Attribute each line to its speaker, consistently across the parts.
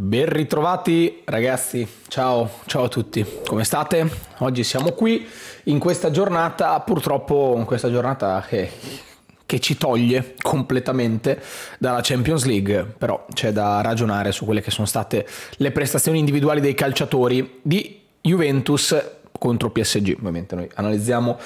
Speaker 1: Ben ritrovati ragazzi, ciao, ciao a tutti, come state? Oggi siamo qui in questa giornata, purtroppo in questa giornata che, che ci toglie completamente dalla Champions League, però c'è da ragionare su quelle che sono state le prestazioni individuali dei calciatori di Juventus contro PSG, ovviamente noi analizziamo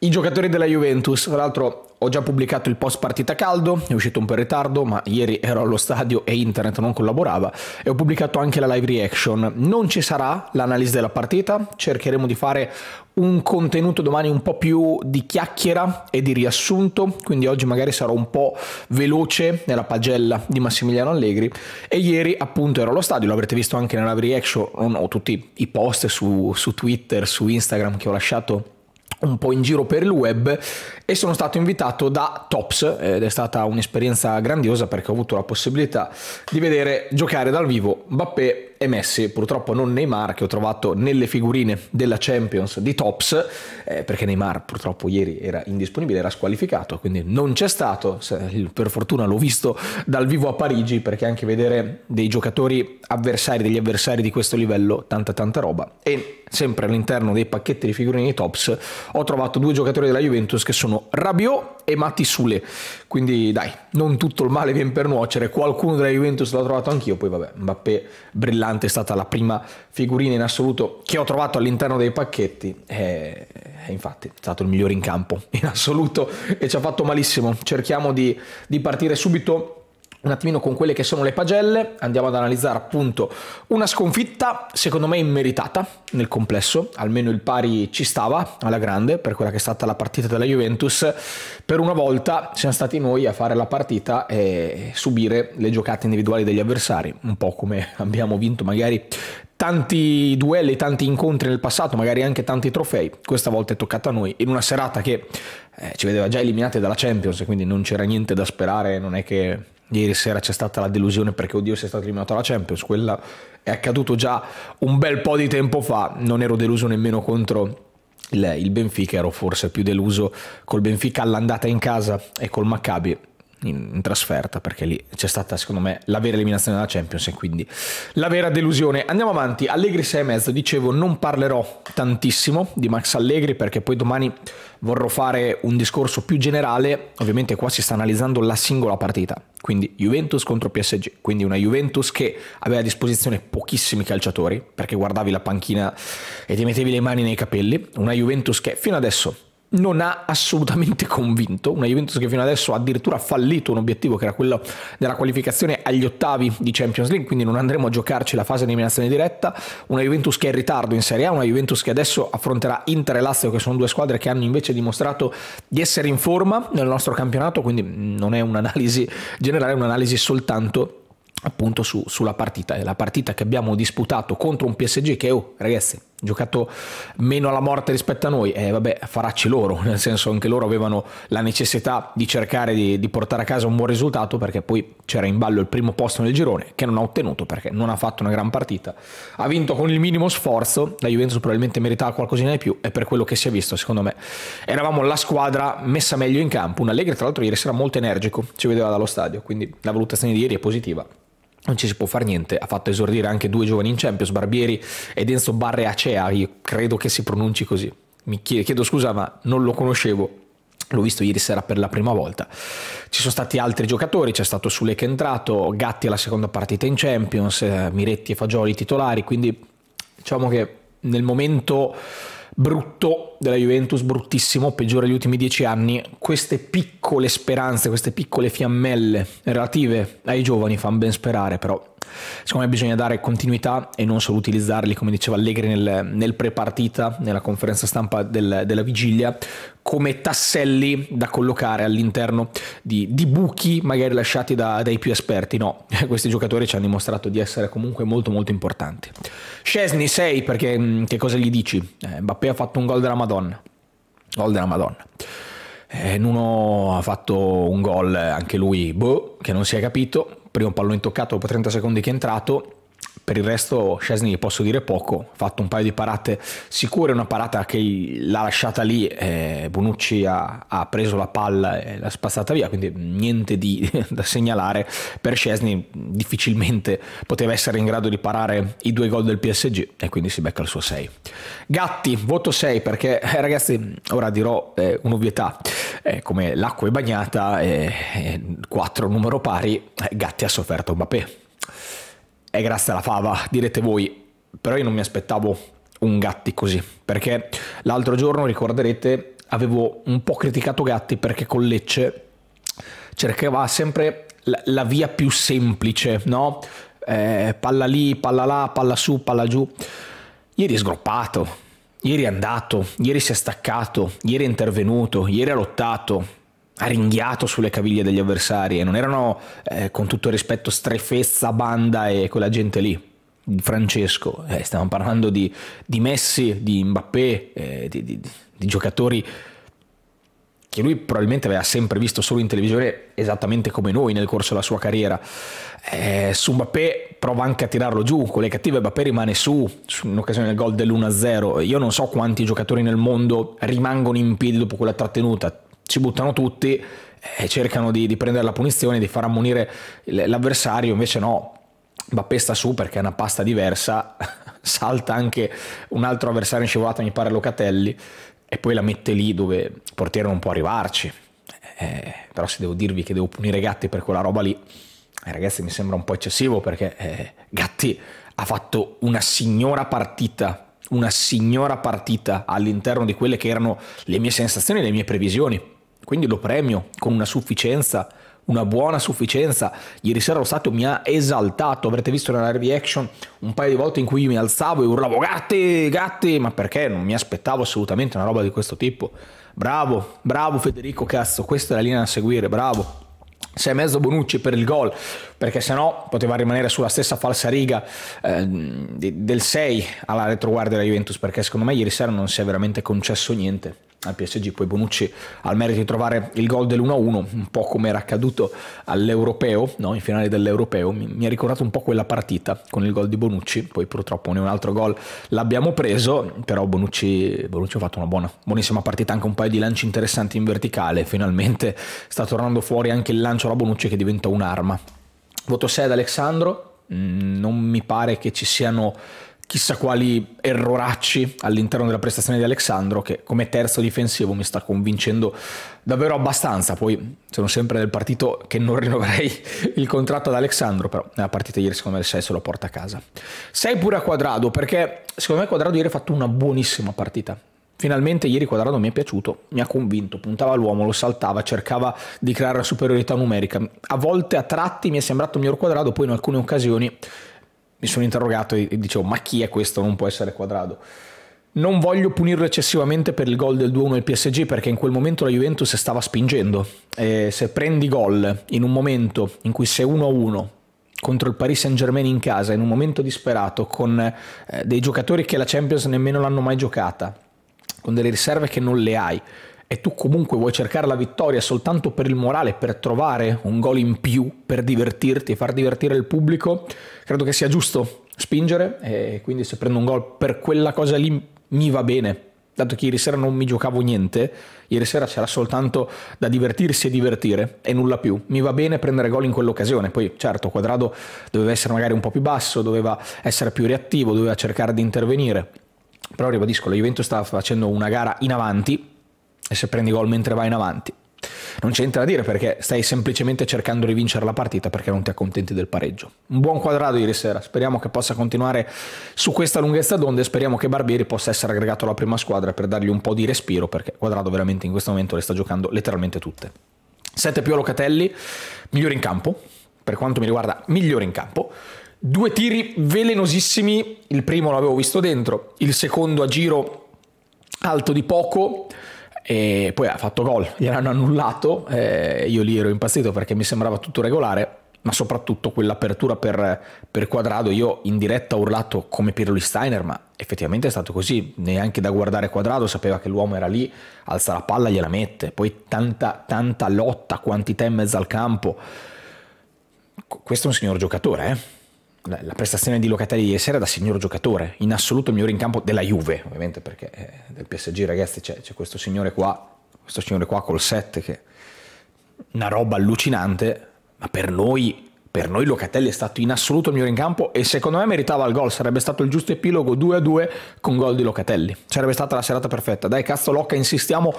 Speaker 1: i giocatori della Juventus, tra l'altro ho già pubblicato il post partita caldo, è uscito un po' in ritardo, ma ieri ero allo stadio e internet non collaborava e ho pubblicato anche la live reaction. Non ci sarà l'analisi della partita, cercheremo di fare un contenuto domani un po' più di chiacchiera e di riassunto, quindi oggi magari sarò un po' veloce nella pagella di Massimiliano Allegri e ieri appunto ero allo stadio, l'avrete visto anche nella live reaction ho tutti i post su, su Twitter, su Instagram che ho lasciato un po' in giro per il web e sono stato invitato da Tops ed è stata un'esperienza grandiosa perché ho avuto la possibilità di vedere giocare dal vivo Mbappé e Messi purtroppo non Neymar che ho trovato nelle figurine della Champions di Tops eh, perché Neymar purtroppo ieri era indisponibile, era squalificato quindi non c'è stato, per fortuna l'ho visto dal vivo a Parigi perché anche vedere dei giocatori avversari, degli avversari di questo livello tanta tanta roba e sempre all'interno dei pacchetti di figurine di Tops ho trovato due giocatori della Juventus che sono Rabiot e Matti quindi dai, non tutto il male viene per nuocere qualcuno della Juventus l'ho trovato anch'io poi vabbè, Mbappé brillante importante, è stata la prima figurina in assoluto che ho trovato all'interno dei pacchetti e, e infatti è stato il migliore in campo in assoluto e ci ha fatto malissimo. Cerchiamo di, di partire subito un attimino con quelle che sono le pagelle, andiamo ad analizzare appunto una sconfitta secondo me immeritata nel complesso, almeno il pari ci stava alla grande per quella che è stata la partita della Juventus, per una volta siamo stati noi a fare la partita e subire le giocate individuali degli avversari, un po' come abbiamo vinto magari tanti duelli, tanti incontri nel passato, magari anche tanti trofei. Questa volta è toccata a noi in una serata che eh, ci vedeva già eliminati dalla Champions, quindi non c'era niente da sperare, non è che ieri sera c'è stata la delusione perché oddio si è stato eliminato la Champions, quella è accaduto già un bel po' di tempo fa, non ero deluso nemmeno contro il Benfica, ero forse più deluso col Benfica all'andata in casa e col Maccabi in, in, trasferta perché lì c'è stata secondo me la vera eliminazione della Champions e quindi la vera delusione. Andiamo avanti, Allegri 6 e mezzo, dicevo non parlerò tantissimo di Max Allegri perché poi domani vorrò fare un discorso più generale, ovviamente qua si sta analizzando la singola partita, quindi Juventus contro PSG, quindi una Juventus che aveva a disposizione pochissimi calciatori perché guardavi la panchina e ti mettevi le mani nei capelli, una Juventus che fino adesso non ha assolutamente convinto, una Juventus che fino adesso ha addirittura fallito un obiettivo che era quello della qualificazione agli ottavi di Champions League, quindi non andremo a giocarci la fase di eliminazione diretta, una Juventus che è in ritardo in Serie A, una Juventus che adesso affronterà Inter e Lazio che sono due squadre che hanno invece dimostrato di essere in forma nel nostro campionato, quindi non è un'analisi generale, è un'analisi soltanto appunto su, sulla partita, è la partita che abbiamo disputato contro un PSG che, oh ragazzi, giocato meno alla morte rispetto a noi, eh, vabbè, faracci loro, nel senso anche loro avevano la necessità di cercare di, di, portare a casa un buon risultato perché poi c'era in ballo il primo posto nel girone che non ha ottenuto perché non ha fatto una gran partita. Ha vinto con il minimo sforzo, la Juventus probabilmente meritava qualcosina di più e per quello che si è visto, secondo me, eravamo la squadra messa meglio in campo, un Allegri tra l'altro ieri sera molto energico, ci vedeva dallo stadio, quindi la valutazione di ieri è positiva non ci si può fare niente, ha fatto esordire anche due giovani in Champions, Barbieri ed Enzo Barreacea, io credo che si pronunci così. Mi chiedo, chiedo scusa, ma non lo conoscevo. L'ho visto ieri sera per la prima volta. Ci sono stati altri giocatori, c'è stato Sule che è entrato, Gatti alla seconda partita in Champions, eh, Miretti e Fagioli titolari, quindi diciamo che nel momento brutto della Juventus bruttissimo, peggiore degli ultimi dieci anni, queste piccole speranze, queste piccole fiammelle relative ai giovani fanno ben sperare, però secondo me bisogna dare continuità e non solo utilizzarli, come diceva Allegri nel, nel pre-partita, nella conferenza stampa del, della vigilia, come tasselli da collocare all'interno di, di buchi magari lasciati da, dai più esperti. No, questi giocatori ci hanno dimostrato di essere comunque molto molto importanti. Scesni 6 perché mm, che cosa gli dici? Eh, Mbappé ha fatto un gol della Madonna Madonna, gol della Madonna. Eh, Nuno ha fatto un gol eh, anche lui, boh, che non si è capito, primo pallone intoccato dopo 30 secondi che è entrato, per il resto Scesni posso dire poco, ha fatto un paio di parate sicure, una parata che l'ha lasciata lì, eh, Bonucci ha, ha, preso la palla e l'ha spazzata via, quindi niente di, da segnalare. Per Scesni difficilmente poteva essere in grado di parare i due gol del PSG e quindi si becca il suo 6. Gatti, voto 6 perché eh, ragazzi ora dirò eh, un'ovvietà, eh, come l'acqua è bagnata, 4 eh, eh, numero pari, Gatti ha sofferto Mbappé è grazie alla fava, direte voi, però io non mi aspettavo un Gatti così, perché l'altro giorno ricorderete avevo un po' criticato Gatti perché con Lecce cercava sempre la, la via più semplice, no? Eh, palla lì, palla là, palla su, palla giù. Ieri è sgroppato, ieri è andato, ieri si è staccato, ieri è intervenuto, ieri ha lottato, ringhiato sulle caviglie degli avversari e non erano, eh, con tutto il rispetto, strefezza, banda e quella gente lì. Francesco, eh, stiamo parlando di, di, Messi, di Mbappé, eh, di, di, di giocatori che lui probabilmente aveva sempre visto solo in televisione, esattamente come noi nel corso della sua carriera. Eh, su Mbappé prova anche a tirarlo giù, con le cattive Mbappé rimane su, in occasione del gol dell'1-0. Io non so quanti giocatori nel mondo rimangono in piedi dopo quella trattenuta, ci buttano tutti e cercano di, di prendere la punizione, di far ammonire l'avversario, invece no, va pesta su perché è una pasta diversa, salta anche un altro avversario in scivolata, mi pare Locatelli, e poi la mette lì dove il portiere non può arrivarci. Eh, però se devo dirvi che devo punire Gatti per quella roba lì, eh, ragazzi mi sembra un po' eccessivo perché eh, Gatti ha fatto una signora partita, una signora partita all'interno di quelle che erano le mie sensazioni, le mie previsioni. Quindi lo premio con una sufficienza, una buona sufficienza. Ieri sera lo stato mi ha esaltato, avrete visto nella reaction un paio di volte in cui io mi alzavo e urlavo Gatti, gatti, ma perché non mi aspettavo assolutamente una roba di questo tipo. Bravo, bravo Federico, cazzo, questa è la linea da seguire, bravo. Sei mezzo Bonucci per il gol perché sennò poteva rimanere sulla stessa falsa riga eh, del 6 alla retroguardia della Juventus perché secondo me ieri sera non si è veramente concesso niente al PSG, poi Bonucci ha il merito di trovare il gol dell'1-1, un po' come era accaduto all'Europeo, no? in finale dell'Europeo, mi, ha ricordato un po' quella partita con il gol di Bonucci, poi purtroppo ne un altro gol l'abbiamo preso, però Bonucci, Bonucci ha fatto una buona, buonissima partita, anche un paio di lanci interessanti in verticale, finalmente sta tornando fuori anche il lancio alla Bonucci che diventa un'arma. Voto 6 ad Alessandro, mm, non mi pare che ci siano chissà quali erroracci all'interno della prestazione di Alexandro che come terzo difensivo mi sta convincendo davvero abbastanza poi sono sempre del partito che non rinnoverei il contratto ad Alexandro però nella partita ieri secondo me il 6 se lo porta a casa 6 pure a Quadrado perché secondo me Quadrado ieri ha fatto una buonissima partita Finalmente ieri Quadrado mi è piaciuto, mi ha convinto, puntava l'uomo, lo saltava, cercava di creare la superiorità numerica. A volte a tratti mi è sembrato il miglior Quadrado, poi in alcune occasioni mi sono interrogato e, dicevo ma chi è questo? Non può essere quadrado. Non voglio punirlo eccessivamente per il gol del 2-1 del PSG perché in quel momento la Juventus stava spingendo. E se prendi gol in un momento in cui sei 1-1 contro il Paris Saint Germain in casa, in un momento disperato, con eh, dei giocatori che la Champions nemmeno l'hanno mai giocata, con delle riserve che non le hai, e tu comunque vuoi cercare la vittoria soltanto per il morale, per trovare un gol in più, per divertirti e far divertire il pubblico, credo che sia giusto spingere e quindi se prendo un gol per quella cosa lì mi va bene. Dato che ieri sera non mi giocavo niente, ieri sera c'era soltanto da divertirsi e divertire e nulla più. Mi va bene prendere gol in quell'occasione. Poi, certo, Quadrado doveva essere magari un po' più basso, doveva essere più reattivo, doveva cercare di intervenire. Però ribadisco, la Juventus sta facendo una gara in avanti, e se prendi gol mentre vai in avanti. Non c'entra niente da dire perché stai semplicemente cercando di vincere la partita perché non ti accontenti del pareggio. Un buon quadrato ieri sera, speriamo che possa continuare su questa lunghezza d'onda e speriamo che Barbieri possa essere aggregato alla prima squadra per dargli un po' di respiro perché quadrato veramente in questo momento le sta giocando letteralmente tutte. 7 più a Locatelli, migliore in campo, per quanto mi riguarda migliore in campo. Due tiri velenosissimi, il primo l'avevo visto dentro, il secondo a giro alto di poco e poi ha fatto gol, gliel'hanno annullato, eh, io lì ero impazzito perché mi sembrava tutto regolare, ma soprattutto quell'apertura per, per quadrado, io in diretta ho urlato come Pirlo Steiner, ma effettivamente è stato così, neanche da guardare quadrado, sapeva che l'uomo era lì, alza la palla, gliela mette, poi tanta, tanta lotta, quantità in mezzo al campo, questo è un signor giocatore, eh? la, la prestazione di Locatelli ieri sera da signor giocatore, in assoluto il migliore in campo della Juve, ovviamente perché eh, del PSG ragazzi c'è, questo signore qua, questo signore qua col 7 che una roba allucinante, ma per noi, per noi Locatelli è stato in assoluto il migliore in campo e secondo me meritava il gol, sarebbe stato il giusto epilogo 2-2 con gol di Locatelli, sarebbe stata la serata perfetta, dai cazzo Locca insistiamo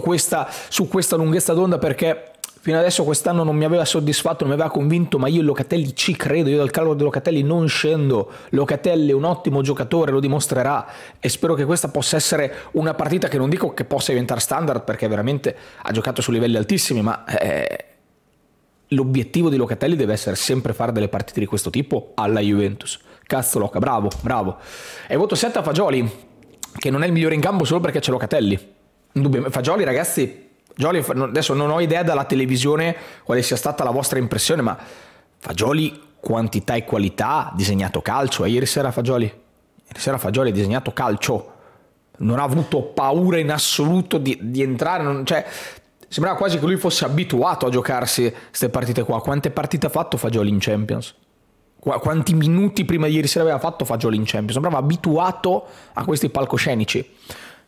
Speaker 1: questa, su questa lunghezza d'onda perché fino adesso quest'anno non mi aveva soddisfatto, non mi aveva convinto, ma io Locatelli ci credo, io dal calvo di Locatelli non scendo, Locatelli è un ottimo giocatore, lo dimostrerà e spero che questa possa essere una partita che non dico che possa diventare standard perché veramente ha giocato su livelli altissimi, ma eh, l'obiettivo di Locatelli deve essere sempre fare delle partite di questo tipo alla Juventus. Cazzo Loca, bravo, bravo. E voto 7 a Fagioli, che non è il migliore in campo solo perché c'è Locatelli. Indubbiamente, Fagioli ragazzi Fagioli, adesso non ho idea dalla televisione quale sia stata la vostra impressione, ma Fagioli quantità e qualità, ha disegnato calcio, e eh? ieri sera Fagioli, ieri sera Fagioli ha disegnato calcio, non ha avuto paura in assoluto di, di entrare, non, cioè, sembrava quasi che lui fosse abituato a giocarsi queste partite qua, quante partite ha fatto Fagioli in Champions? Qu quanti minuti prima di ieri sera aveva fatto Fagioli in Champions? Sembrava abituato a questi palcoscenici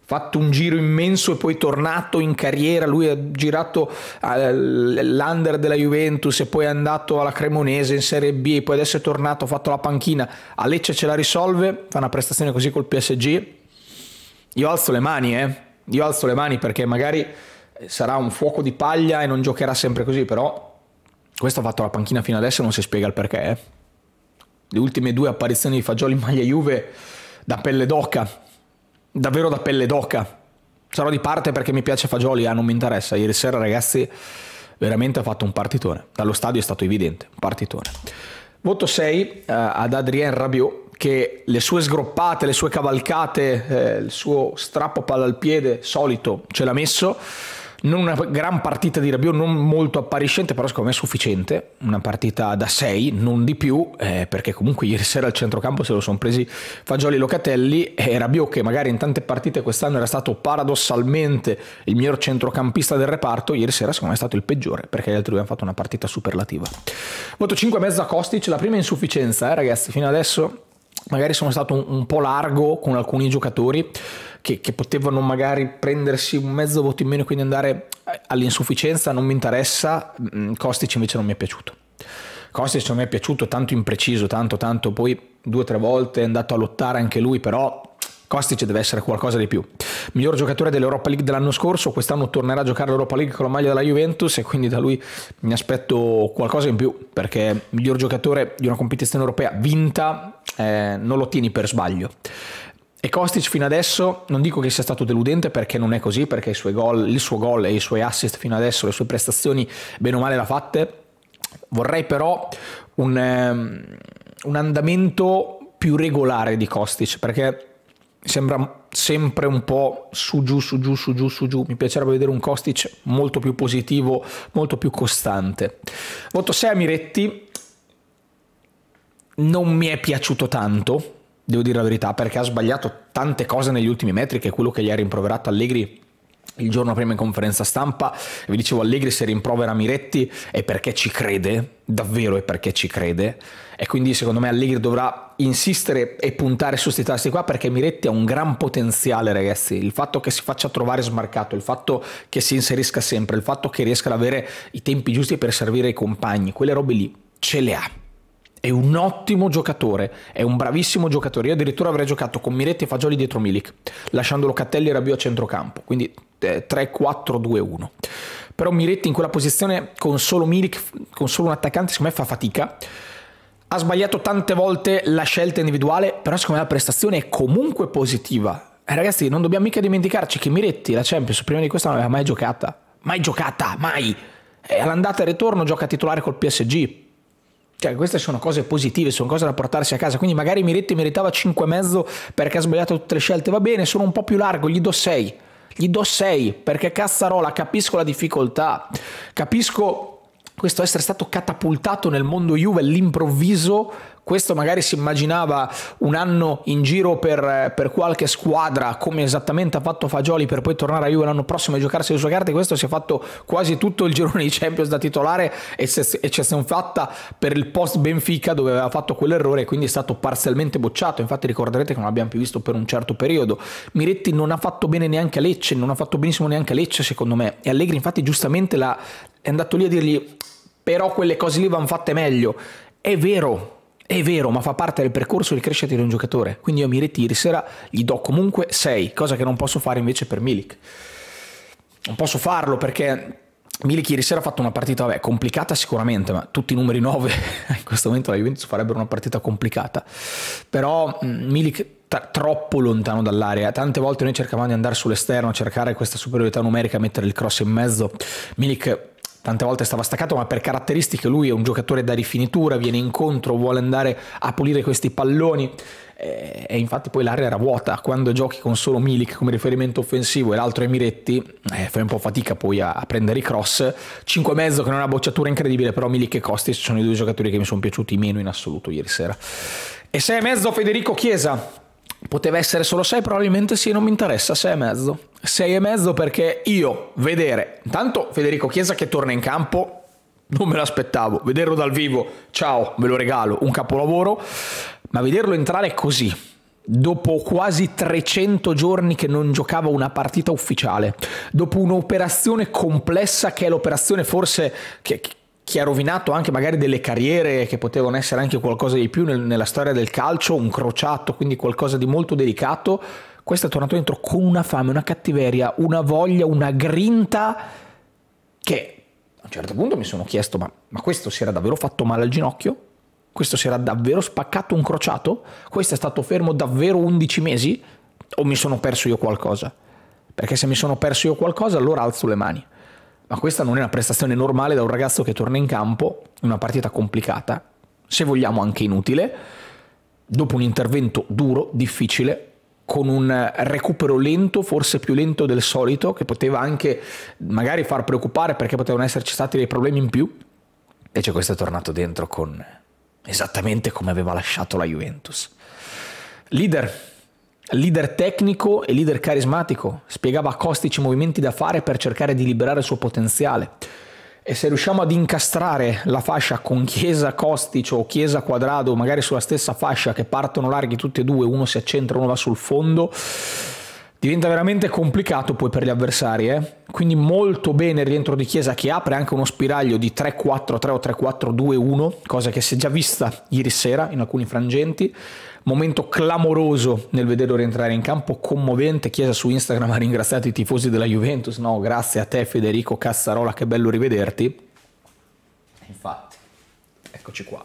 Speaker 1: fatto un giro immenso e poi tornato in carriera, lui ha girato all'under eh, della Juventus e poi è andato alla Cremonese in Serie B e poi adesso è tornato, ha fatto la panchina, a Lecce ce la risolve, fa una prestazione così col PSG, io alzo le mani, eh. io alzo le mani perché magari sarà un fuoco di paglia e non giocherà sempre così, però questo ha fatto la panchina fino adesso e non si spiega il perché. Eh. Le ultime due apparizioni di Fagioli in maglia Juve da pelle d'oca, davvero da pelle d'oca. Sarò di parte perché mi piace Fagioli, ah non mi interessa. Ieri sera ragazzi veramente ha fatto un partitone. Dallo stadio è stato evidente, un partitone. Voto 6 eh, ad Adrien Rabiot che le sue sgroppate, le sue cavalcate, eh, il suo strappo palla al piede solito ce l'ha messo non una gran partita di Rabiot, non molto appariscente, però secondo me è sufficiente, una partita da 6, non di più, eh, perché comunque ieri sera al centrocampo se lo sono presi Fagioli e Locatelli e Rabiot che magari in tante partite quest'anno era stato paradossalmente il miglior centrocampista del reparto, ieri sera secondo me è stato il peggiore, perché gli altri hanno fatto una partita superlativa. Voto 5,5 a Kostic, la prima insufficienza, eh ragazzi, fino adesso magari sono stato un, un, po' largo con alcuni giocatori che, che, potevano magari prendersi un mezzo voto in meno e quindi andare all'insufficienza, non mi interessa, mm, Kostic invece non mi è piaciuto. Kostic non mi è piaciuto tanto impreciso, tanto tanto, poi due o tre volte è andato a lottare anche lui, però Kostic deve essere qualcosa di più. Miglior giocatore dell'Europa League dell'anno scorso, quest'anno tornerà a giocare l'Europa League con la maglia della Juventus e quindi da lui mi aspetto qualcosa in più, perché miglior giocatore di una competizione europea vinta eh, non lo tieni per sbaglio. E Kostic fino adesso non dico che sia stato deludente perché non è così, perché goal, il suo gol e i suoi assist fino adesso, le sue prestazioni bene o male l'ha fatte. Vorrei però un, um, un andamento più regolare di Kostic perché sembra sempre un po' su giù, su giù, su giù, su giù. Mi piacerebbe vedere un Kostic molto più positivo, molto più costante. Voto 6 a Miretti. Non mi è piaciuto tanto, devo dire la verità, perché ha sbagliato tante cose negli ultimi metri, che è quello che gli ha rimproverato Allegri il giorno prima in conferenza stampa, vi dicevo Allegri se rimprovera Miretti è perché ci crede, davvero è perché ci crede e quindi secondo me Allegri dovrà insistere e puntare su questi tasti qua perché Miretti ha un gran potenziale ragazzi, il fatto che si faccia trovare smarcato, il fatto che si inserisca sempre, il fatto che riesca ad avere i tempi giusti per servire i compagni, quelle robe lì ce le ha è un ottimo giocatore, è un bravissimo giocatore. Io addirittura avrei giocato con Miretti e Fagioli dietro Milik, lasciandolo Locatelli e Rabiot a centrocampo, quindi eh, 3-4-2-1. Però Miretti in quella posizione con solo Milik, con solo un attaccante, secondo me fa fatica. Ha sbagliato tante volte la scelta individuale, però secondo me la prestazione è comunque positiva. Eh, ragazzi, non dobbiamo mica dimenticarci che Miretti, la Champions, prima di questa non aveva mai giocata. Mai giocata, mai! E eh, all'andata e ritorno gioca titolare col PSG cioè, queste sono cose positive, sono cose da portarsi a casa. Quindi magari Miretti meritava 5,5 perché ha sbagliato tutte le scelte. Va bene, sono un po' più largo, gli do 6. Gli do 6 perché Cazzarola capisco la difficoltà, capisco questo essere stato catapultato nel mondo Juve all'improvviso questo magari si immaginava un anno in giro per, per, qualche squadra, come esattamente ha fatto Fagioli, per poi tornare a Juve l'anno prossimo e giocarsi le sue carte, questo si è fatto quasi tutto il girone di Champions da titolare, eccezione fatta per il post Benfica dove aveva fatto quell'errore e quindi è stato parzialmente bocciato, infatti ricorderete che non l'abbiamo più visto per un certo periodo. Miretti non ha fatto bene neanche a Lecce, non ha fatto benissimo neanche a Lecce secondo me, e Allegri infatti giustamente la, è andato lì a dirgli però quelle cose lì vanno fatte meglio. È vero, è vero, ma fa parte del percorso di crescita di un giocatore. Quindi io mi ritiro sera, gli do comunque 6, cosa che non posso fare invece per Milik. Non posso farlo perché Milik ieri sera ha fatto una partita vabbè, complicata sicuramente, ma tutti i numeri 9 in questo momento la Juventus farebbero una partita complicata. Però mm, Milik troppo lontano dall'area. Tante volte noi cercavamo di andare sull'esterno, cercare questa superiorità numerica, mettere il cross in mezzo. Milik tante volte stava staccato, ma per caratteristiche lui è un giocatore da rifinitura, viene incontro, vuole andare a pulire questi palloni eh, e infatti poi l'area era vuota quando giochi con solo Milik come riferimento offensivo e l'altro Emiretti eh, fai un po' fatica poi a, a prendere i cross 5,5 che non è una bocciatura incredibile però Milik e Costi sono i due giocatori che mi sono piaciuti meno in assoluto ieri sera e 6,5 Federico Chiesa Poteva essere solo 6, probabilmente sì, non mi interessa, 6,5. 6,5 perché io vedere, intanto Federico Chiesa che torna in campo, non me l'aspettavo, vederlo dal vivo, ciao, ve lo regalo, un capolavoro, ma vederlo entrare così, dopo quasi 300 giorni che non giocava una partita ufficiale, dopo un'operazione complessa che è l'operazione forse che, chi ha rovinato anche magari delle carriere che potevano essere anche qualcosa di più nel, nella storia del calcio, un crociato, quindi qualcosa di molto delicato, questo è tornato dentro con una fame, una cattiveria, una voglia, una grinta che a un certo punto mi sono chiesto ma, ma questo si era davvero fatto male al ginocchio? Questo si era davvero spaccato un crociato? Questo è stato fermo davvero 11 mesi? O mi sono perso io qualcosa? Perché se mi sono perso io qualcosa allora alzo le mani. Ma questa non è una prestazione normale da un ragazzo che torna in campo in una partita complicata, se vogliamo anche inutile, dopo un intervento duro, difficile, con un recupero lento, forse più lento del solito, che poteva anche magari far preoccupare perché potevano esserci stati dei problemi in più. E Invece questo è tornato dentro con esattamente come aveva lasciato la Juventus. Leader Leader tecnico e leader carismatico, spiegava costici i movimenti da fare per cercare di liberare il suo potenziale. E se riusciamo ad incastrare la fascia con Chiesa Kostic o Chiesa Quadrado, magari sulla stessa fascia, che partono larghi tutti e due, uno si accentra, uno va sul fondo, diventa veramente complicato poi per gli avversari. Eh? Quindi molto bene il rientro di Chiesa che apre anche uno spiraglio di 3-4-3 o 3-4-2-1, cosa che si è già vista ieri sera in alcuni frangenti momento clamoroso nel vederlo rientrare in campo, commovente. Chiesa su Instagram ha ringraziato i tifosi della Juventus. No, grazie a te Federico Cassarola, che bello rivederti. Infatti, eccoci qua.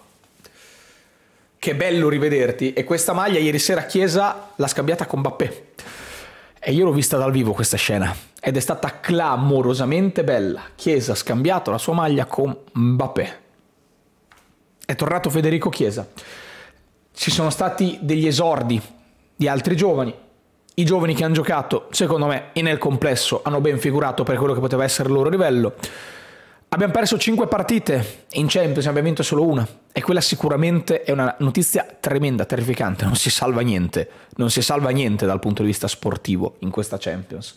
Speaker 1: Che bello rivederti. E questa maglia ieri sera Chiesa l'ha scambiata con Bappé. E io l'ho vista dal vivo questa scena ed è stata clamorosamente bella. Chiesa ha scambiato la sua maglia con Mbappé. È tornato Federico Chiesa ci sono stati degli esordi di altri giovani. I giovani che hanno giocato, secondo me, e nel complesso hanno ben figurato per quello che poteva essere il loro livello. Abbiamo perso 5 partite in Champions, abbiamo vinto solo una. E quella sicuramente è una notizia tremenda, terrificante. Non si salva niente. Non si salva niente dal punto di vista sportivo in questa Champions.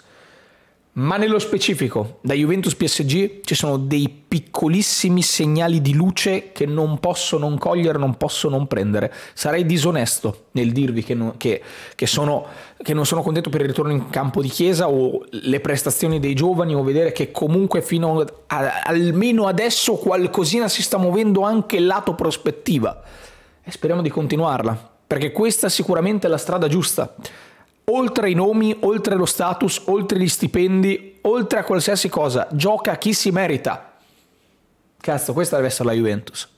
Speaker 1: Ma nello specifico, da Juventus PSG ci sono dei piccolissimi segnali di luce che non posso non cogliere, non posso non prendere. Sarei disonesto nel dirvi che non, che, che sono, che non sono contento per il ritorno in campo di Chiesa o le prestazioni dei giovani o vedere che comunque fino a, almeno adesso qualcosina si sta muovendo anche lato prospettiva. E speriamo di continuarla, perché questa è sicuramente la strada giusta oltre i nomi, oltre lo status, oltre gli stipendi, oltre a qualsiasi cosa, gioca a chi si merita. Cazzo, questa deve essere la Juventus.